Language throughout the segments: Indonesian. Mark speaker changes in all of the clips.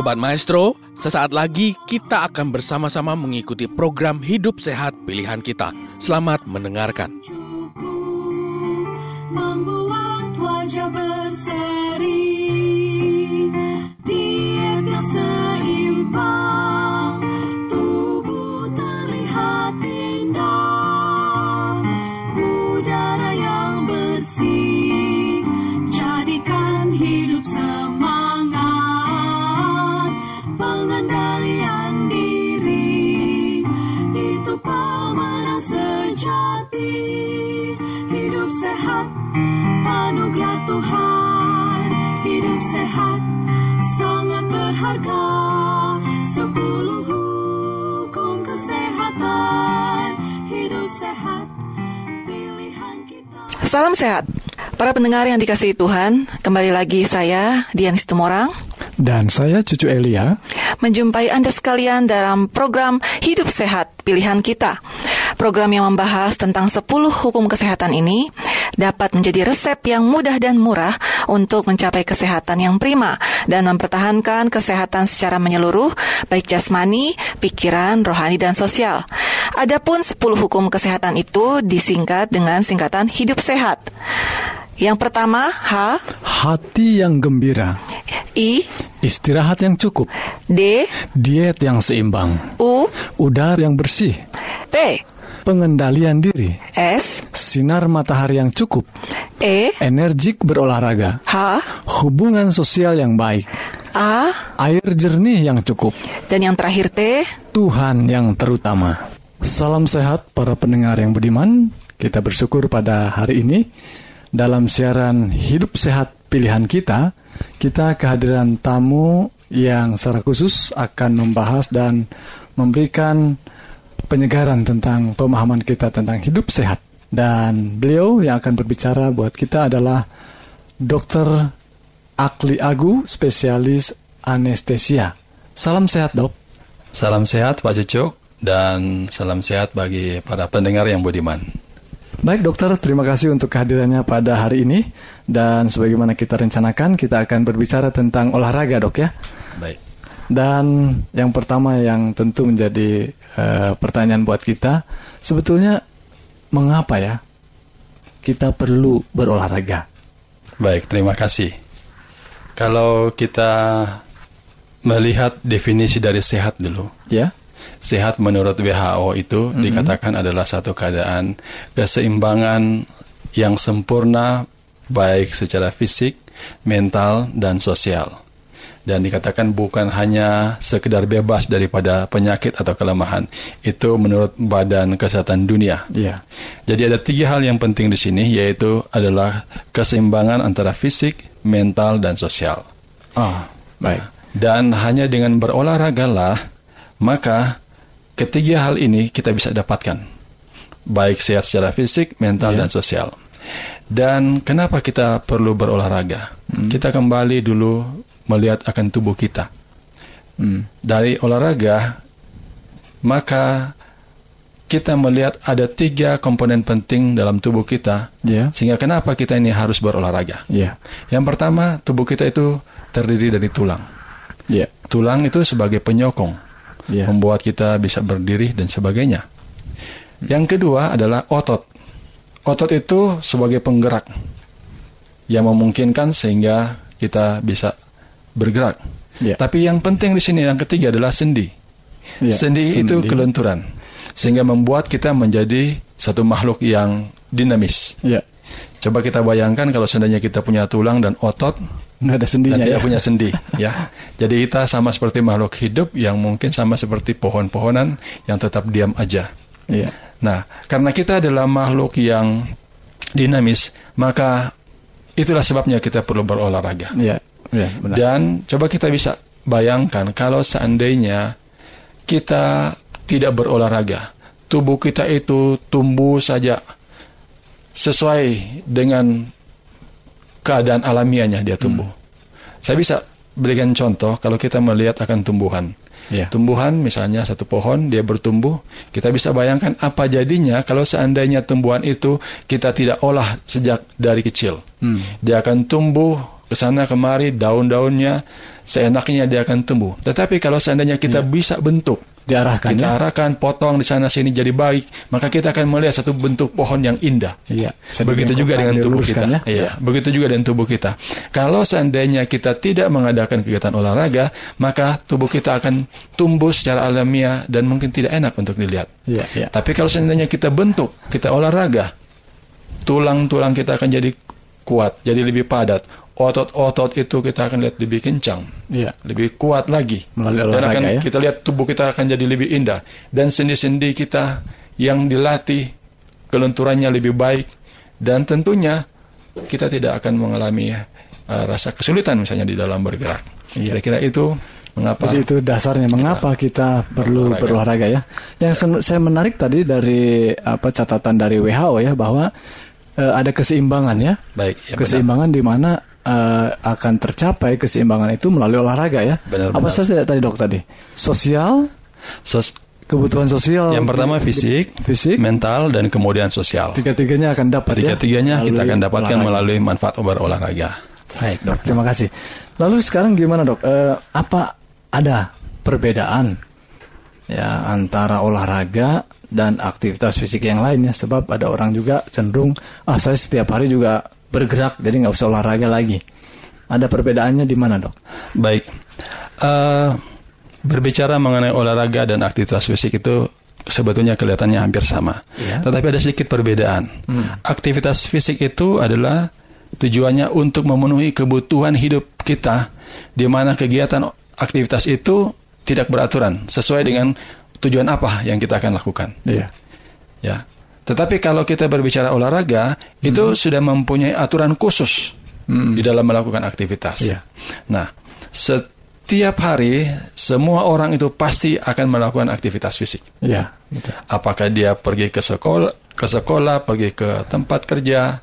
Speaker 1: Sobat
Speaker 2: Maestro, sesaat lagi kita akan bersama-sama mengikuti program Hidup Sehat Pilihan Kita. Selamat mendengarkan. Cukup
Speaker 1: membuat wajah Anugerah Tuhan Hidup sehat Sangat berharga Sepuluh hukum kesehatan Hidup sehat Pilihan kita Salam sehat Para pendengar yang dikasihi Tuhan, kembali lagi saya Dian Situmorang
Speaker 3: dan saya Cucu Elia
Speaker 1: menjumpai Anda sekalian dalam program Hidup Sehat Pilihan Kita. Program yang membahas tentang 10 hukum kesehatan ini dapat menjadi resep yang mudah dan murah untuk mencapai kesehatan yang prima dan mempertahankan kesehatan secara menyeluruh, baik jasmani, pikiran, rohani, dan sosial. Adapun 10 hukum kesehatan itu disingkat dengan singkatan hidup sehat. Yang pertama, H.
Speaker 3: Hati yang gembira. I. Istirahat yang cukup. D. Diet yang seimbang. U. Udara yang bersih. P pengendalian diri. S. Sinar matahari yang cukup. E. Energik berolahraga. H. Hubungan sosial yang baik. A. Air jernih yang cukup.
Speaker 1: Dan yang terakhir T.
Speaker 3: Tuhan yang terutama. Salam sehat para pendengar yang budiman. Kita bersyukur pada hari ini dalam siaran Hidup Sehat Pilihan Kita, kita kehadiran tamu yang secara khusus akan membahas dan memberikan penyegaran tentang pemahaman kita tentang hidup sehat. Dan beliau yang akan berbicara buat kita adalah Dr. Akli Agu, spesialis anestesia. Salam sehat,
Speaker 2: Dok. Salam sehat, Pak Cucuk, dan salam sehat bagi para pendengar yang budiman.
Speaker 3: Baik dokter, terima kasih untuk kehadirannya pada hari ini dan sebagaimana kita rencanakan kita akan berbicara tentang olahraga dok ya. Baik. Dan yang pertama yang tentu menjadi uh, pertanyaan buat kita, sebetulnya mengapa ya kita perlu berolahraga?
Speaker 2: Baik, terima kasih. Kalau kita melihat definisi dari sehat dulu. Ya. Sehat menurut WHO itu mm -hmm. dikatakan adalah satu keadaan keseimbangan yang sempurna baik secara fisik, mental dan sosial dan dikatakan bukan hanya sekedar bebas daripada penyakit atau kelemahan. Itu menurut Badan Kesehatan Dunia. Yeah. Jadi ada tiga hal yang penting di sini yaitu adalah keseimbangan antara fisik, mental dan sosial. Ah, baik. Dan hanya dengan berolahragalah maka ketiga hal ini kita bisa dapatkan. Baik sehat secara fisik, mental yeah. dan sosial. Dan kenapa kita perlu berolahraga? Hmm. Kita kembali dulu melihat akan tubuh kita. Hmm. Dari olahraga, maka kita melihat ada tiga komponen penting dalam tubuh kita, yeah. sehingga kenapa kita ini harus berolahraga. Yeah. Yang pertama, tubuh kita itu terdiri dari tulang. Yeah. Tulang itu sebagai penyokong, yeah. membuat kita bisa berdiri dan sebagainya. Yang kedua adalah otot. Otot itu sebagai penggerak yang memungkinkan sehingga kita bisa bergerak. Yeah. Tapi yang penting di sini yang ketiga adalah sendi. Yeah, sendi, sendi itu kelenturan sehingga membuat kita menjadi satu makhluk yang dinamis. Yeah. Coba kita bayangkan kalau seandainya kita punya tulang dan otot, nggak ada
Speaker 3: sendinya. Dan ya? punya sendi,
Speaker 2: ya. Jadi kita sama seperti makhluk hidup yang mungkin sama seperti pohon-pohonan yang tetap diam aja. Iya. Nah, karena kita adalah makhluk yang dinamis, maka itulah sebabnya kita perlu berolahraga. Iya.
Speaker 3: Ya, benar. Dan
Speaker 2: coba kita bisa bayangkan kalau seandainya kita tidak berolahraga, tubuh kita itu tumbuh saja sesuai dengan keadaan alamiahnya dia tumbuh. Hmm. Saya bisa berikan contoh kalau kita melihat akan tumbuhan. Ya. Tumbuhan misalnya satu pohon dia bertumbuh, kita bisa bayangkan apa jadinya kalau seandainya tumbuhan itu kita tidak olah sejak dari kecil. Hmm. Dia akan tumbuh ke sana kemari daun-daunnya seenaknya dia akan tumbuh. Tetapi kalau seandainya kita ya. bisa bentuk diarahkan kita ya? arahkan potong di sana sini jadi baik maka kita akan melihat satu bentuk pohon yang indah iya, begitu juga dengan tubuh kita ya? iya begitu juga dengan tubuh kita kalau seandainya kita tidak mengadakan kegiatan olahraga maka tubuh kita akan tumbuh secara alamiah dan mungkin tidak enak untuk dilihat iya, iya. tapi kalau seandainya kita bentuk kita olahraga tulang-tulang kita akan jadi kuat, jadi lebih padat otot-otot itu kita akan lihat lebih kencang, ya. lebih kuat lagi, Melalui dan akan ya? kita lihat tubuh kita akan jadi lebih indah dan sendi-sendi kita yang dilatih kelenturannya lebih baik dan tentunya kita tidak akan mengalami uh, rasa kesulitan misalnya di dalam bergerak. kira Kira-kira itu mengapa Jadi itu
Speaker 3: dasarnya mengapa kita, perlu berolahraga. ya. Yang ya. saya menarik tadi dari apa catatan dari WHO ya bahwa eh, ada keseimbangan ya.
Speaker 2: Baik, ya keseimbangan
Speaker 3: di mana uh, akan tercapai keseimbangan itu melalui olahraga ya. Benar, Apa saja tadi dok tadi?
Speaker 2: Sosial, Sos kebutuhan sosial. Yang pertama fisik, fisik, mental dan kemudian sosial. Tiga-tiganya akan dapat ya? Tiga-tiganya ya? kita akan dapatkan olahraga. melalui manfaat obat olahraga.
Speaker 3: Baik dok, terima kasih. Lalu sekarang gimana dok? Uh, apa ada perbedaan ya antara olahraga dan aktivitas fisik yang lainnya? Sebab ada orang juga cenderung ah saya setiap hari juga bergerak jadi nggak usah olahraga lagi ada perbedaannya di mana dok
Speaker 2: baik uh, berbicara mengenai olahraga dan aktivitas fisik itu sebetulnya kelihatannya hampir sama ya. tetapi ada sedikit perbedaan hmm. aktivitas fisik itu adalah tujuannya untuk memenuhi kebutuhan hidup kita di mana kegiatan aktivitas itu tidak beraturan sesuai dengan tujuan apa yang kita akan lakukan. Iya. Ya. Tetapi kalau kita berbicara olahraga, hmm. itu mhm. sudah mempunyai aturan khusus hmm. di dalam melakukan aktivitas. Yeah. Nah, setiap hari semua orang itu pasti akan melakukan aktivitas fisik. Yeah, iya, Apakah dia pergi ke sekolah, ke sekolah, pergi ke tempat kerja,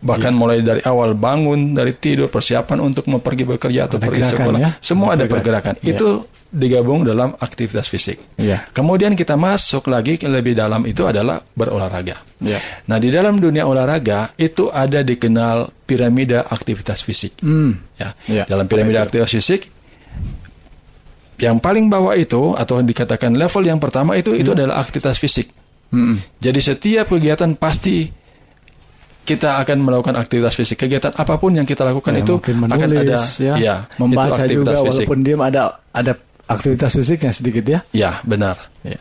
Speaker 2: bahkan yeah. mulai dari awal bangun dari tidur persiapan untuk mau pergi bekerja atau ada pergi gerakan, sekolah ya? semua ada pergerakan, Yeah. itu digabung dalam aktivitas fisik yeah. kemudian kita masuk lagi ke lebih dalam itu adalah berolahraga yeah. nah di dalam dunia olahraga itu ada dikenal piramida aktivitas fisik mm. ya yeah. dalam piramida aktivitas fisik yang paling bawah itu atau dikatakan level yang pertama itu mm. itu ya. adalah aktivitas fisik mm. jadi setiap kegiatan pasti kita akan melakukan aktivitas fisik. Kegiatan apapun yang kita lakukan ya, itu menulis, akan ada ya, ya membaca itu juga fisik. walaupun
Speaker 3: dia ada ada aktivitas fisiknya sedikit ya.
Speaker 2: Ya, benar. Ya.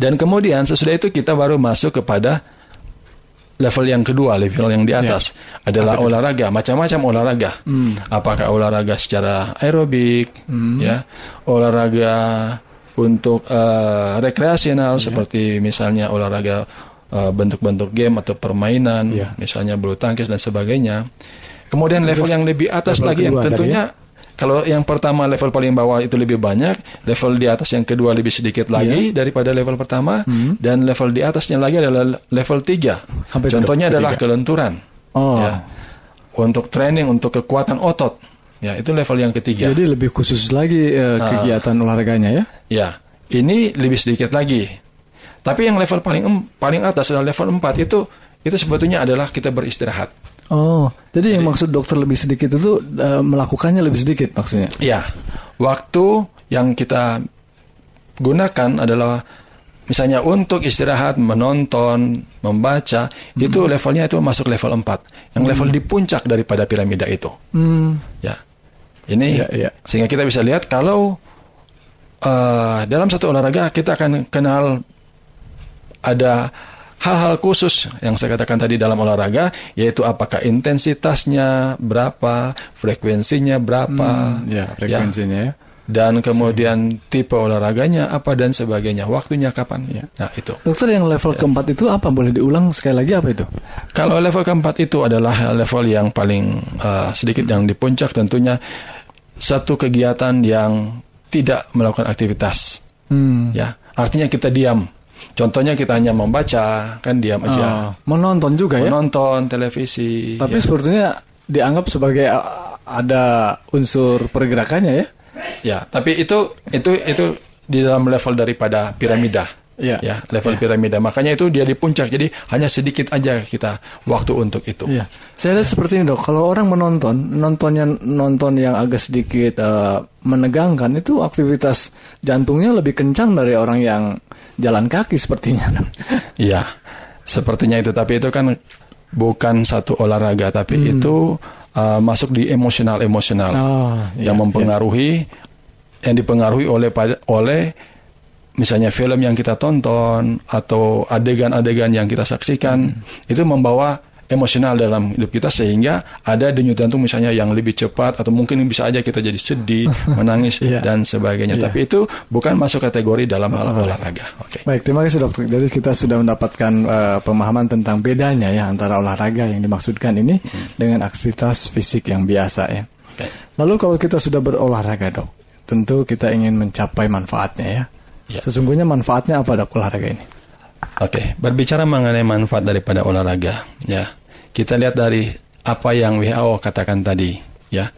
Speaker 2: Dan kemudian sesudah itu kita baru masuk kepada level yang kedua, level yang di ya. atas ya. adalah Apa olahraga, macam-macam olahraga. Hmm. Apakah olahraga secara aerobik hmm. ya, olahraga untuk uh, rekreasional ya. seperti misalnya olahraga Eh, bentuk-bentuk game atau permainan, ya. misalnya bulu tangkis dan sebagainya. Kemudian level Terus, yang lebih atas lagi yang ya? tentunya ya? kalau yang pertama level paling bawah itu lebih banyak, level di atas yang kedua lebih sedikit iya. lagi ya. daripada level pertama hmm. dan level di atasnya lagi adalah level 3. Contohnya ke adalah kelenturan. Oh. Ya. Untuk training untuk kekuatan otot. Ya, itu level yang ketiga. Jadi lebih khusus lagi uh, kegiatan
Speaker 3: uh, olahraganya ya?
Speaker 2: Ya. Ini lebih sedikit lagi tapi yang level paling paling atas adalah level 4 itu itu sebetulnya adalah kita beristirahat. Oh, jadi, jadi yang maksud dokter
Speaker 3: lebih sedikit itu uh, melakukannya lebih sedikit maksudnya?
Speaker 2: Iya, waktu yang kita gunakan adalah misalnya untuk istirahat, menonton, membaca, hmm. itu levelnya itu masuk level 4. Yang hmm. level di puncak daripada piramida itu. Hmm. Ya. Ini ya, ya. sehingga kita bisa lihat kalau uh, dalam satu olahraga kita akan kenal ada hal-hal khusus yang saya katakan tadi dalam olahraga yaitu apakah intensitasnya berapa, frekuensinya berapa, hmm, ya, ya. frekuensinya ya. Dan kemudian tipe olahraganya apa dan sebagainya, waktunya kapan. Ya. Nah,
Speaker 3: itu. Dokter yang level ya. keempat itu apa? Boleh diulang sekali lagi apa itu?
Speaker 2: Kalau level keempat itu adalah level yang paling uh, sedikit hmm. yang di puncak tentunya satu kegiatan yang tidak melakukan aktivitas.
Speaker 3: Hmm. Ya,
Speaker 2: artinya kita diam Contohnya kita hanya membaca, kan diam aja. Uh,
Speaker 3: menonton juga menonton, ya?
Speaker 2: Menonton televisi. Tapi ya.
Speaker 3: sepertinya dianggap sebagai ada unsur pergerakannya ya?
Speaker 2: Ya, tapi itu itu itu di dalam level daripada piramida. Ya. ya level ya. piramida. Makanya itu dia di puncak. Jadi hanya sedikit aja kita waktu untuk itu. Ya
Speaker 3: Saya lihat seperti ini dok. Kalau orang menonton, nontonnya nonton yang agak sedikit uh, menegangkan itu aktivitas jantungnya lebih kencang dari orang yang jalan kaki sepertinya.
Speaker 2: Iya, sepertinya itu. Tapi itu kan bukan satu olahraga, tapi hmm. itu uh, masuk di emosional-emosional oh, yang ya, mempengaruhi ya. yang dipengaruhi oleh oleh misalnya film yang kita tonton atau adegan-adegan yang kita saksikan hmm. itu membawa emosional dalam hidup kita sehingga ada denyut jantung misalnya yang lebih cepat atau mungkin bisa aja kita jadi sedih, menangis yeah. dan sebagainya. Yeah. Tapi itu bukan masuk kategori dalam hal olahraga.
Speaker 3: Okay. Baik, terima kasih dokter. Jadi kita sudah mendapatkan uh, pemahaman tentang bedanya ya antara olahraga yang dimaksudkan ini hmm. dengan aktivitas fisik yang biasa ya. Okay. Lalu kalau kita sudah berolahraga dok, tentu kita ingin mencapai manfaatnya ya Ya. Sesungguhnya manfaatnya apa dok olahraga ini?
Speaker 2: Oke, okay. berbicara mengenai manfaat daripada olahraga, ya kita lihat dari apa yang WHO katakan tadi, ya.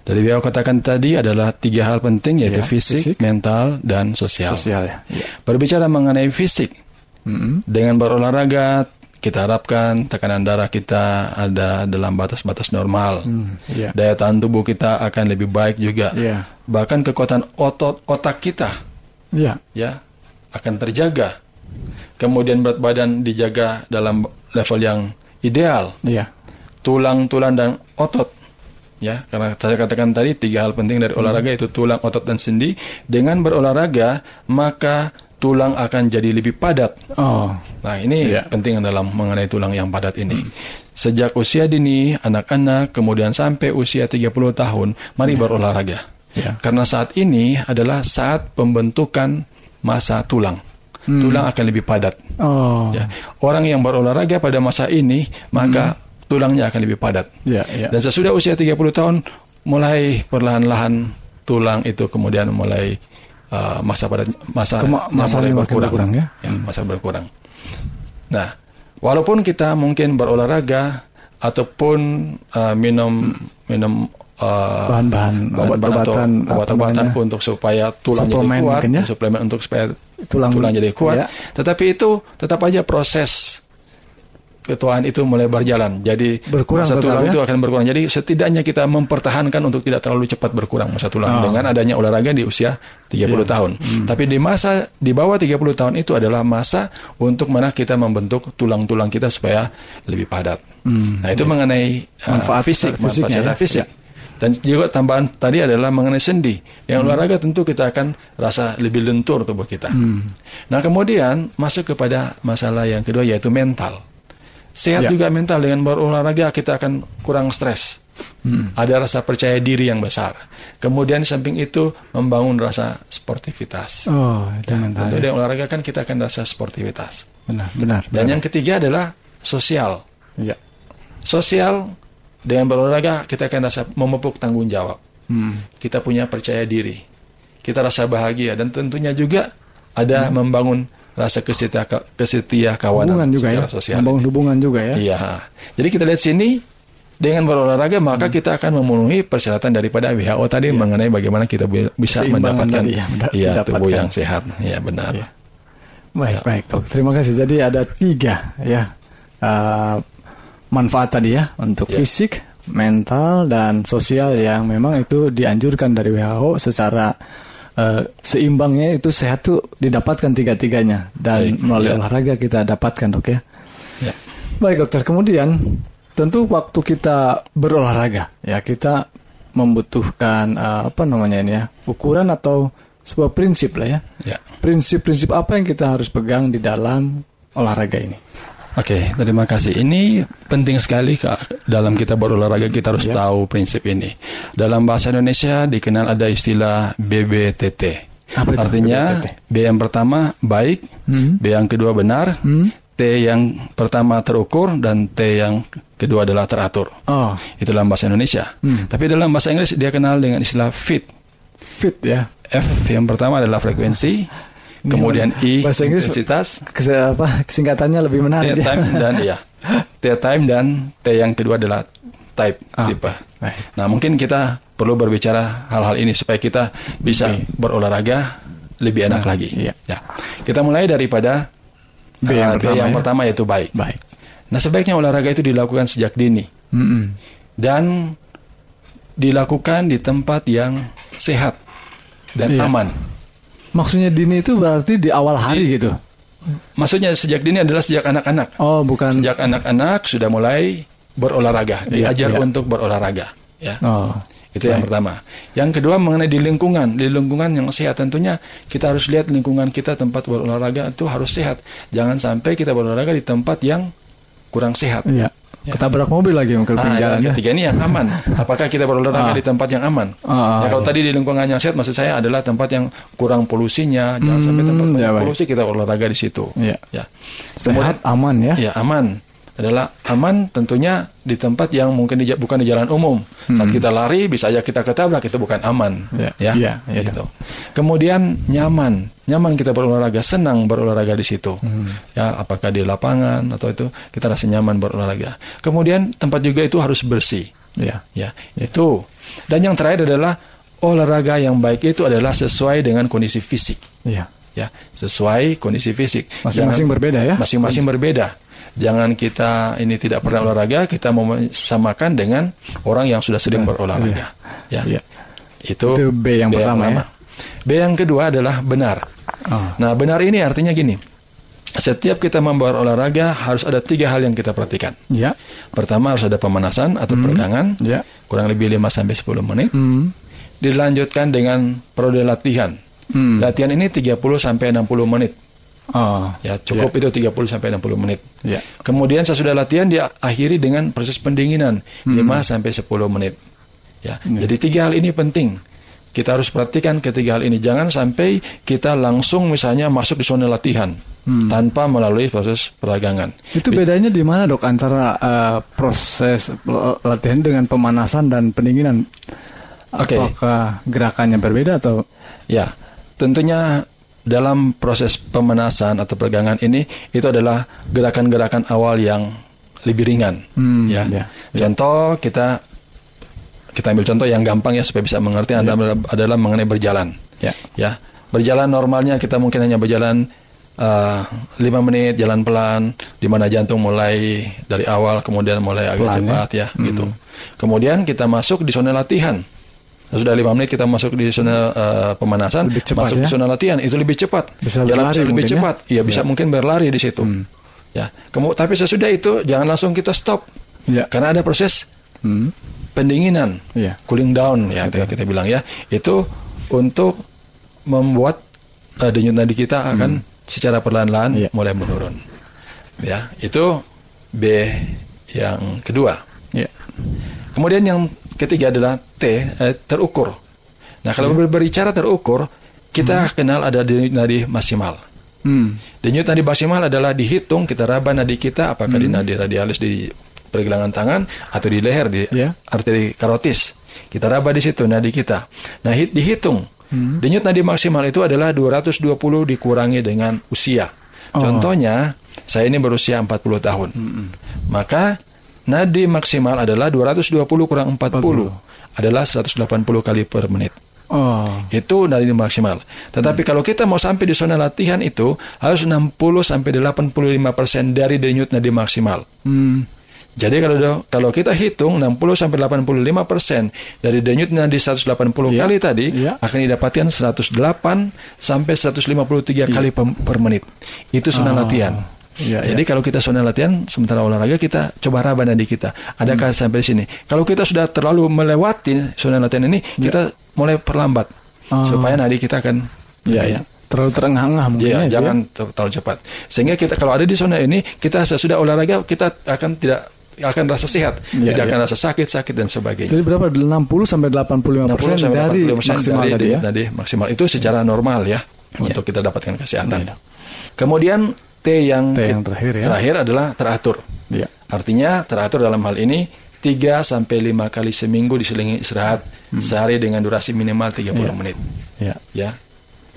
Speaker 2: Dari WHO katakan tadi adalah tiga hal penting ya, yaitu ya, fisik, fisik, mental, dan sosial. Sosial ya. ya. Berbicara mengenai fisik, mm-hmm. dengan berolahraga kita harapkan tekanan darah kita ada dalam batas-batas normal,
Speaker 1: mm, yeah.
Speaker 2: daya tahan tubuh kita akan lebih baik juga, yeah. bahkan kekuatan otot otak kita ya. ya akan terjaga. Kemudian berat badan dijaga dalam level yang ideal. Ya. Tulang, tulang dan otot. Ya, karena saya katakan tadi tiga hal penting dari hmm. olahraga itu tulang, otot dan sendi. Dengan berolahraga maka tulang akan jadi lebih padat. Oh. Nah, ini yeah. penting dalam mengenai tulang yang padat ini. Sejak usia dini anak-anak kemudian sampai usia 30 tahun, mari iya. berolahraga. Ya. Karena saat ini adalah saat pembentukan masa tulang. Hmm. Tulang akan lebih padat. Oh. Ya. Orang yang berolahraga pada masa ini maka hmm. tulangnya akan lebih padat. Ya,
Speaker 1: ya. Dan sesudah
Speaker 2: usia 30 tahun mulai perlahan-lahan tulang itu kemudian mulai uh, masa padat masa Kema masa mulai berkurang, berkurang ya? ya. Hmm. Masa berkurang. Nah, walaupun kita mungkin berolahraga ataupun uh, minum minum Eh, bahan-bahan obat-obatan obat obatan obat untuk supaya tulang suplemen jadi kuat, ya? suplemen untuk supaya tulang, tulang jadi kuat. Ya. Tetapi itu tetap aja proses ketuaan itu mulai berjalan. Jadi berkurang masa tulang ya? itu akan berkurang. Jadi setidaknya kita mempertahankan untuk tidak terlalu cepat berkurang masa tulang oh. dengan adanya olahraga di usia 30 yeah. tahun. Hmm. Tapi di masa di bawah 30 tahun itu adalah masa untuk mana kita membentuk tulang-tulang kita supaya lebih padat. Hmm. Nah, itu yeah. mengenai eh, manfaat fisik, manfaat secara ya. fisik. Ya? Dan juga tambahan tadi adalah mengenai sendi. Yang hmm. olahraga tentu kita akan rasa lebih lentur tubuh kita. Hmm. Nah kemudian masuk kepada masalah yang kedua yaitu mental. Sehat ya. juga mental dengan berolahraga kita akan kurang stres. Hmm. Ada rasa percaya diri yang besar. Kemudian samping itu membangun rasa sportivitas.
Speaker 3: Oh, itu ya, Tentu ya.
Speaker 2: olahraga kan kita akan rasa sportivitas. Benar, benar. Dan benar. yang ketiga adalah sosial. Ya. Sosial dengan berolahraga kita akan rasa memupuk tanggung jawab. Hmm. Kita punya percaya diri. Kita rasa bahagia dan tentunya juga ada hmm. membangun rasa kesetia kesetia kawanan hubungan juga ya. sosial. Membangun hubungan juga ya. Iya. Jadi kita lihat sini dengan berolahraga maka hmm. kita akan memenuhi persyaratan daripada WHO tadi ya. mengenai bagaimana kita bisa mendapatkan ya, mendapatkan. Iya, tubuh yang sehat. Ya benar. Ya.
Speaker 3: Baik, ya. baik. Dok. Terima kasih. Jadi ada tiga ya uh, manfaat tadi ya untuk yeah. fisik, mental dan sosial yang memang itu dianjurkan dari WHO secara uh, seimbangnya itu sehat tuh didapatkan tiga-tiganya dan yeah. melalui yeah. olahraga kita dapatkan dok ya. Yeah. Baik dokter. Kemudian tentu waktu kita berolahraga ya kita membutuhkan uh, apa namanya ini ya ukuran atau sebuah prinsip lah ya. ya. Prinsip-prinsip ya. apa yang kita harus pegang di dalam
Speaker 2: olahraga ini? Oke, okay, terima kasih. Ini penting sekali Kak. Dalam kita berolahraga kita harus yeah. tahu prinsip ini. Dalam bahasa Indonesia dikenal ada istilah BBTT. Apa itu? Artinya BBTT? B yang pertama baik, hmm. B yang kedua benar, hmm. T yang pertama terukur dan T yang kedua adalah teratur. Oh. Itu dalam bahasa Indonesia. Hmm. Tapi dalam bahasa Inggris dia kenal dengan istilah fit. Fit ya. F yang pertama adalah frekuensi. Kemudian I bahasa Inggris intensitas.
Speaker 3: Kese, apa, kesingkatannya lebih menarik. T ya. time dan ya.
Speaker 2: T time dan T yang kedua adalah type ah, tipe. Baik. Nah, mungkin kita perlu berbicara hal-hal ini supaya kita bisa okay. berolahraga lebih bisa, enak lagi. Iya. Ya. Kita mulai daripada B yang, uh, pertama, yang ya? pertama yaitu baik. Baik. Nah, sebaiknya olahraga itu dilakukan sejak dini. Mm -mm. Dan dilakukan di tempat yang sehat dan iya. aman. Maksudnya dini itu berarti di awal hari di, gitu. Maksudnya sejak dini adalah sejak anak-anak. Oh, bukan. Sejak anak-anak sudah mulai berolahraga, iya, diajar iya. untuk berolahraga, ya. Oh. Itu baik. yang pertama. Yang kedua mengenai di lingkungan, di lingkungan yang sehat tentunya kita harus lihat lingkungan kita tempat berolahraga itu harus sehat. Jangan sampai kita berolahraga di tempat yang kurang sehat.
Speaker 3: Iya. Ya. Ketabrak mobil lagi mungkin ah, jalan. ketiga ini
Speaker 2: yang aman. Apakah kita berolahraga ah. di tempat yang aman?
Speaker 3: Ah, ya kalau iya.
Speaker 2: tadi di lingkungan yang sehat, maksud saya adalah tempat yang kurang polusinya. Jangan hmm, sampai tempat ya, polusi kita olahraga di situ. Iya. Ya. ya. Sehat, aman ya. Ya aman adalah aman tentunya di tempat yang mungkin di, bukan di jalan umum. Hmm. Saat kita lari bisa aja kita ketabrak itu bukan aman, yeah. ya. Yeah, yeah, ya. gitu. Yeah. Kemudian nyaman, nyaman kita berolahraga, senang berolahraga di situ. Hmm. Ya, apakah di lapangan atau itu kita rasa nyaman berolahraga. Kemudian tempat juga itu harus bersih. yeah. ya, yeah. itu. Dan yang terakhir adalah olahraga yang baik itu adalah sesuai dengan kondisi fisik. Yeah. Ya, sesuai kondisi fisik. Masing-masing berbeda ya. Masing-masing berbeda jangan kita ini tidak pernah olahraga kita mau samakan dengan orang yang sudah sering iya. berolahraga iya. ya, ya. Itu, itu B yang B pertama yang ya B yang kedua adalah benar oh. nah benar ini artinya gini setiap kita membuat olahraga harus ada tiga hal yang kita perhatikan. Ya. Pertama harus ada pemanasan atau hmm. peregangan, ya. kurang lebih 5 sampai 10 menit. Hmm. Dilanjutkan dengan periode latihan. Hmm. Latihan ini 30 sampai 60 menit. Oh, ya cukup yeah. itu 30 sampai 60 menit. Yeah. Kemudian sesudah latihan dia akhiri dengan proses pendinginan mm -hmm. 5 sampai 10 menit. Ya. Yeah. Jadi tiga hal ini penting. Kita harus perhatikan ketiga hal ini. Jangan sampai kita langsung misalnya masuk di zona latihan hmm. tanpa melalui proses peragangan. Itu
Speaker 3: bedanya di mana dok antara uh, proses latihan dengan pemanasan dan pendinginan?
Speaker 2: Okay. Apakah gerakannya berbeda atau? Ya, tentunya dalam proses pemanasan atau peregangan ini itu adalah gerakan-gerakan awal yang lebih ringan hmm, ya. Yeah, ya. Contoh kita kita ambil contoh yang gampang ya supaya bisa mengerti yeah. adalah, adalah mengenai berjalan. Yeah. Ya. Berjalan normalnya kita mungkin hanya berjalan uh, menit jalan pelan di mana jantung mulai dari awal kemudian mulai agak ya. cepat ya, ya hmm. gitu. Kemudian kita masuk di zona latihan sudah lima menit kita masuk di zona uh, pemanasan, cepat, masuk ya? zona latihan itu lebih cepat. Bisa Jalan ya, bisa lebih ya? cepat. Ya, ya bisa ya. mungkin berlari di situ. Hmm. Ya. Kemu tapi sesudah itu jangan langsung kita stop. Ya. Karena ada proses hmm. pendinginan, ya. cooling down ya Betul. kita bilang ya. Itu untuk membuat uh, denyut nadi kita akan hmm. secara perlahan-lahan ya. mulai menurun. Ya, itu B yang kedua. Ya. Kemudian yang ketiga adalah T eh, terukur. Nah kalau hmm. berbicara terukur, kita hmm. kenal ada di nadi maksimal. Hmm. Denyut nadi maksimal adalah dihitung kita raba nadi kita apakah hmm. di nadi radialis di pergelangan tangan atau di leher di yeah. arteri karotis. Kita raba di situ nadi kita. Nah dihitung. Hmm. Denyut nadi maksimal itu adalah 220 dikurangi dengan usia. Oh. Contohnya saya ini berusia 40 tahun. Hmm. Maka nadi maksimal adalah 220 kurang 40 40. adalah 180 kali per menit. Oh. Itu nadi maksimal. Tetapi hmm. kalau kita mau sampai di zona latihan itu harus 60 sampai 85% dari denyut nadi maksimal. Hmm. Jadi kalau kalau kita hitung 60 sampai 85 persen dari denyut nadi 180 yeah. Iya. kali tadi yeah. akan didapatkan 108 sampai 153 yeah. Iya. kali per, per menit. Itu zona oh. latihan. Ya, Jadi ya. kalau kita sudah latihan sementara olahraga kita coba raba nadi kita. Adakah hmm. sampai di sini? Kalau kita sudah terlalu melewati sudah latihan ini, ya. kita mulai perlambat ah. supaya nadi kita akan ya, ya. terlalu terengah-engah mungkin. Ya, ya, jangan terlalu cepat. Sehingga kita kalau ada di zona ini, kita sudah olahraga kita akan tidak akan rasa sehat, ya, tidak ya. akan rasa sakit, sakit dan sebagainya. Jadi
Speaker 3: berapa 60 sampai 85 persen dari 80 maksimal dari, tadi ya.
Speaker 2: Tadi maksimal itu secara normal ya, ya. untuk kita dapatkan kesehatan. Ya. Kemudian T yang, T yang terakhir, ya. terakhir adalah teratur. Ya. Artinya teratur dalam hal ini 3 sampai 5 kali seminggu diselingi istirahat hmm. sehari dengan durasi minimal 30 iya. iya. ya. menit. Ya. Ya.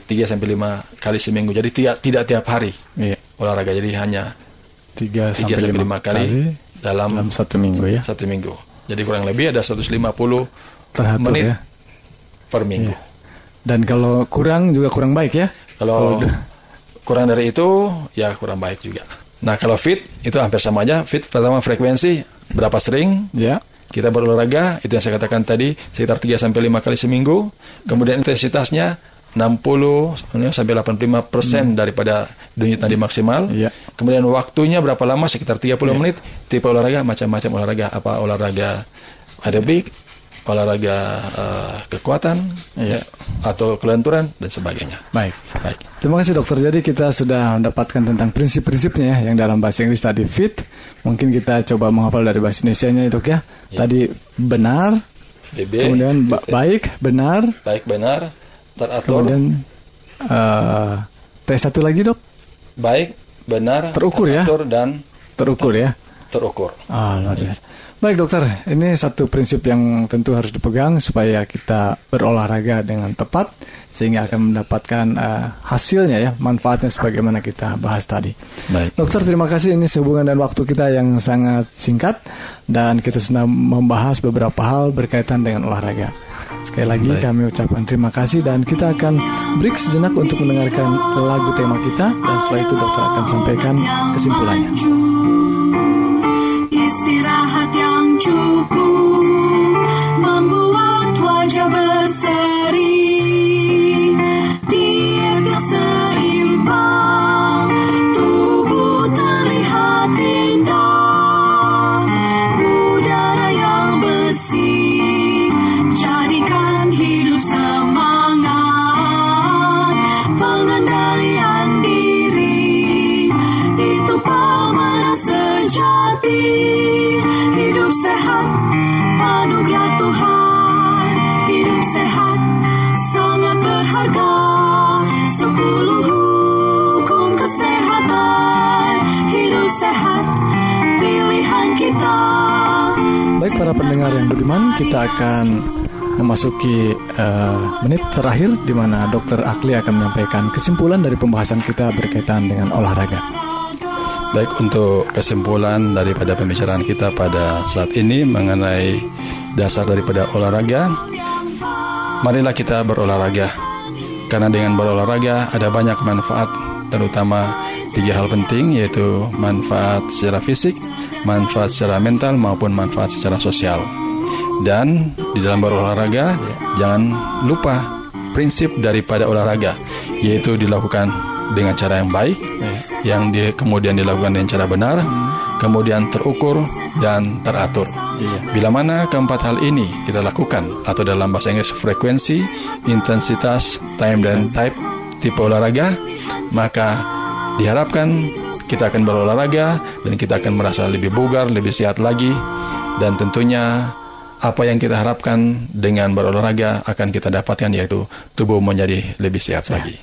Speaker 2: 3 sampai 5 kali seminggu. Jadi tidak tidak tiap hari. Ya. Olahraga jadi hanya 3 3 sampai 5, 5 kali, kali dalam, dalam satu minggu ya. Satu minggu. Jadi kurang lebih ada 150 teratur menit ya. per minggu. Ya.
Speaker 3: Dan kalau kurang juga kurang baik ya.
Speaker 2: Kalau, kalau kurang dari itu ya kurang baik juga. Nah kalau fit itu hampir sama aja. Fit pertama frekuensi berapa sering? Ya. Yeah. Kita berolahraga itu yang saya katakan tadi sekitar 3 sampai lima kali seminggu. Kemudian intensitasnya 60 sampai 85 persen hmm. daripada denyut nadi maksimal. Yeah. Kemudian waktunya berapa lama? Sekitar 30 yeah. menit. Tipe olahraga macam-macam olahraga apa olahraga aerobik, olahraga uh, kekuatan ya atau kelenturan dan sebagainya. Baik. Baik.
Speaker 3: Terima kasih dokter. Jadi kita sudah mendapatkan tentang prinsip-prinsipnya ya yang dalam bahasa Inggris tadi fit. Mungkin kita coba menghafal dari bahasa Indonesianya ya, Dok ya. ya. Tadi benar BB, kemudian ba baik, benar.
Speaker 2: Baik, benar.
Speaker 3: Teratur. Kemudian uh, satu lagi, Dok.
Speaker 2: Baik, benar. Terukur teratur, ya. dan terukur ter ya. Terukur.
Speaker 3: Ah, luar biasa. Ya. Baik dokter, ini satu prinsip yang tentu harus dipegang supaya kita berolahraga dengan tepat sehingga akan mendapatkan uh, hasilnya ya, manfaatnya sebagaimana kita bahas tadi. Baik. Dokter terima kasih ini sehubungan dan waktu kita yang sangat singkat dan kita sudah membahas beberapa hal berkaitan dengan olahraga. Sekali lagi Baik. kami ucapkan terima kasih dan kita akan break sejenak untuk mendengarkan lagu tema kita dan setelah itu dokter akan sampaikan kesimpulannya
Speaker 1: cukup membuat wajah berseri. sehat sangat berharga Sepuluh hukum kesehatan hidup sehat pilihan kita Baik
Speaker 3: para pendengar yang beriman, kita akan memasuki uh, menit terakhir di mana Dokter Akli akan menyampaikan kesimpulan dari pembahasan kita berkaitan dengan olahraga.
Speaker 2: Baik untuk kesimpulan daripada pembicaraan kita pada saat ini mengenai dasar daripada olahraga marilah kita berolahraga. Karena dengan berolahraga ada banyak manfaat, terutama tiga hal penting yaitu manfaat secara fisik, manfaat secara mental maupun manfaat secara sosial. Dan di dalam berolahraga jangan lupa prinsip daripada olahraga yaitu dilakukan dengan cara yang baik, iya. yang di, kemudian dilakukan dengan cara benar, kemudian terukur dan teratur. Iya. Bila mana keempat hal ini kita lakukan atau dalam bahasa Inggris frekuensi, intensitas, time dan type tipe olahraga, maka diharapkan kita akan berolahraga dan kita akan merasa lebih bugar, lebih sehat lagi dan tentunya apa yang kita harapkan dengan berolahraga akan kita dapatkan yaitu tubuh menjadi lebih sehat, lagi.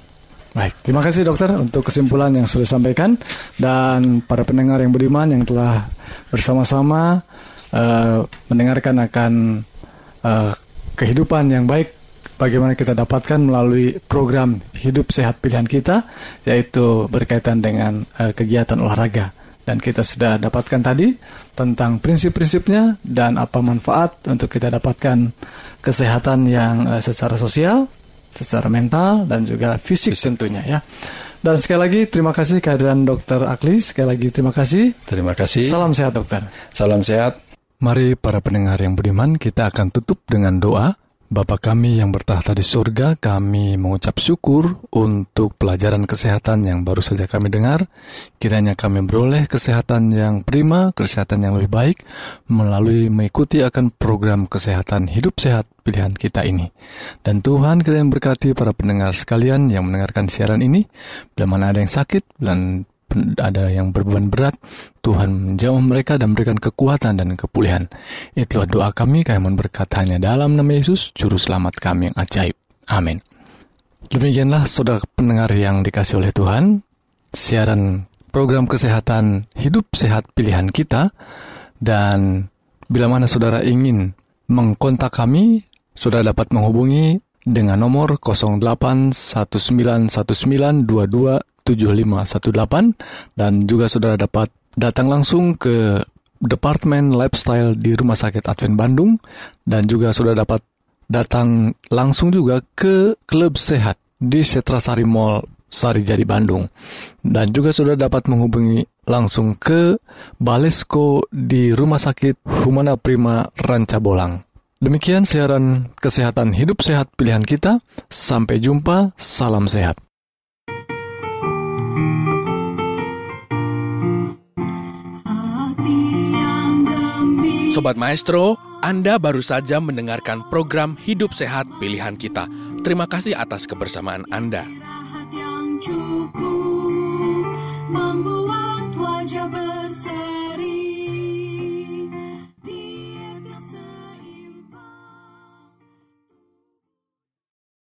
Speaker 3: Baik, terima kasih dokter untuk kesimpulan yang sudah sampaikan dan para pendengar yang beriman yang telah bersama-sama uh, mendengarkan akan uh, kehidupan yang baik bagaimana kita dapatkan melalui program hidup sehat pilihan kita yaitu berkaitan dengan uh, kegiatan olahraga dan kita sudah dapatkan tadi tentang prinsip-prinsipnya dan apa manfaat untuk kita dapatkan kesehatan yang uh, secara sosial secara mental dan juga fisik, fisik. tentunya ya. Dan sekali lagi terima kasih kehadiran Dokter Akli. Sekali lagi terima kasih.
Speaker 2: Terima kasih. Salam
Speaker 3: sehat dokter. Salam sehat. Mari para pendengar yang budiman kita akan tutup dengan doa Bapa kami yang bertahta di surga, kami mengucap syukur untuk pelajaran kesehatan yang baru saja kami dengar. Kiranya kami beroleh kesehatan yang prima, kesehatan yang lebih baik, melalui mengikuti akan program kesehatan hidup sehat pilihan kita ini. Dan Tuhan kiranya berkati para pendengar sekalian yang mendengarkan siaran ini. Bila mana ada yang sakit, dan ada yang berbeban berat, Tuhan menjawab mereka dan memberikan kekuatan dan kepulihan. Itulah doa kami, kami berkat hanya dalam nama Yesus, Juru Selamat kami yang ajaib. Amin. Demikianlah saudara pendengar yang dikasih oleh Tuhan, siaran program kesehatan hidup sehat pilihan kita, dan bila mana saudara ingin mengkontak kami, saudara dapat menghubungi dengan nomor 08191922 7518 dan juga saudara dapat datang langsung ke Departemen Lifestyle di Rumah Sakit Advent Bandung dan juga sudah dapat datang langsung juga ke Klub Sehat di Sari Mall Sarijadi Bandung dan juga sudah dapat menghubungi langsung ke Balesko di Rumah Sakit Humana Prima Bolang. Demikian siaran kesehatan hidup sehat pilihan kita. Sampai jumpa, salam sehat.
Speaker 1: Sobat
Speaker 2: Maestro, Anda baru saja mendengarkan program Hidup Sehat Pilihan Kita. Terima kasih atas kebersamaan Anda.